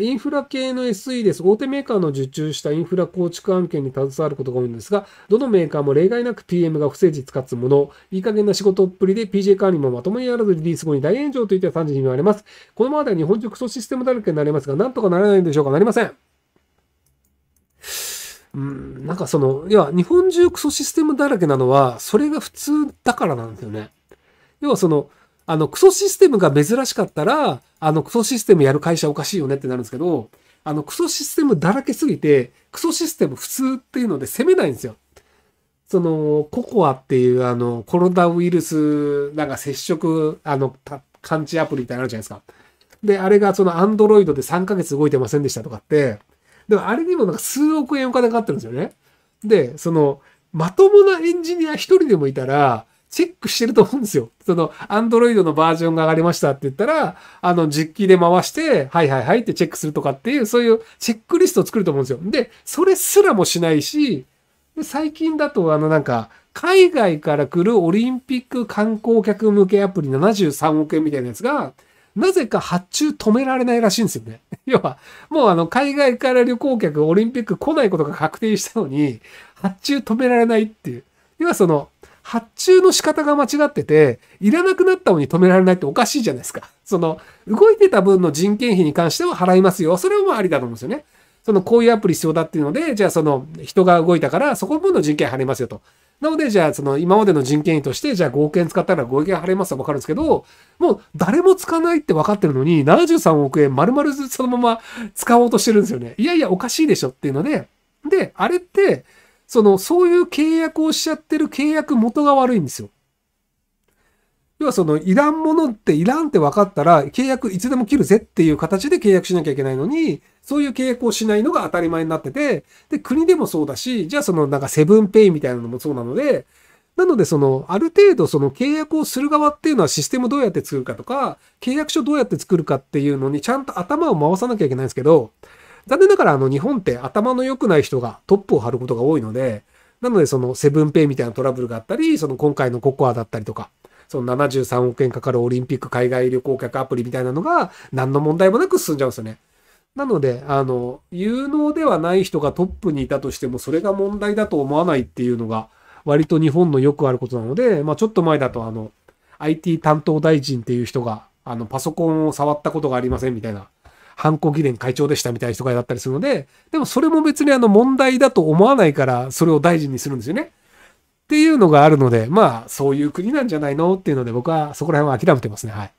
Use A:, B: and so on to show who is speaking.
A: インフラ系の SE です。大手メーカーの受注したインフラ構築案件に携わることが多いのですが、どのメーカーも例外なく PM が不誠実かつもの、いい加減な仕事っぷりで PJ 管理もまともにやらずリリース後に大炎上といった感じに言われます。このままでは日本中クソシステムだらけになりますが、なんとかならないんでしょうかなりません。うん、なんかその、要は日本中クソシステムだらけなのは、それが普通だからなんですよね。要はその、あの、クソシステムが珍しかったら、あの、クソシステムやる会社おかしいよねってなるんですけど、あの、クソシステムだらけすぎて、クソシステム普通っていうので攻めないんですよ。その、ココアっていう、あの、コロナウイルス、なんか接触、あの、感知アプリってあるじゃないですか。で、あれがその、アンドロイドで3ヶ月動いてませんでしたとかって、でもあれにもなんか数億円お金かかってるんですよね。で、その、まともなエンジニア一人でもいたら、チェックしてると思うんですよ。その、アンドロイドのバージョンが上がりましたって言ったら、あの、実機で回して、はいはいはいってチェックするとかっていう、そういうチェックリストを作ると思うんですよ。で、それすらもしないし、で最近だと、あの、なんか、海外から来るオリンピック観光客向けアプリ73億円みたいなやつが、なぜか発注止められないらしいんですよね。要は、もうあの、海外から旅行客、オリンピック来ないことが確定したのに、発注止められないっていう。要はその、発注の仕方が間違ってて、いらなくなったのに止められないっておかしいじゃないですか。その、動いてた分の人件費に関しては払いますよ。それもありだと思うんですよね。その、こういうアプリ必要だっていうので、じゃあその、人が動いたから、そこの分の人件払いますよと。なので、じゃあ、その、今までの人件費として、じゃあ5億円使ったら5億円払いますとわかるんですけど、もう、誰も使わないって分かってるのに、73億円丸々そのまま使おうとしてるんですよね。いやいや、おかしいでしょっていうので、で、あれって、その、そういう契約をしちゃってる契約元が悪いんですよ。要はその、いらんものっていらんって分かったら、契約いつでも切るぜっていう形で契約しなきゃいけないのに、そういう契約をしないのが当たり前になってて、で、国でもそうだし、じゃあそのなんかセブンペイみたいなのもそうなので、なのでその、ある程度その契約をする側っていうのはシステムどうやって作るかとか、契約書どうやって作るかっていうのにちゃんと頭を回さなきゃいけないんですけど、残念ながらあの日本って頭の良くない人がトップを張ることが多いので、なのでそのセブンペイみたいなトラブルがあったり、その今回のココアだったりとか、その73億円かかるオリンピック海外旅行客アプリみたいなのが何の問題もなく進んじゃうんですよね。なので、あの、有能ではない人がトップにいたとしても、それが問題だと思わないっていうのが、割と日本のよくあることなので、まあちょっと前だと、あの、IT 担当大臣っていう人が、あの、パソコンを触ったことがありませんみたいな反抗議連会長でしたみたいな人がだったりするので、でもそれも別にあの問題だと思わないから、それを大臣にするんですよね。っていうのがあるので、まあ、そういう国なんじゃないのっていうので、僕はそこら辺は諦めてますね。はい。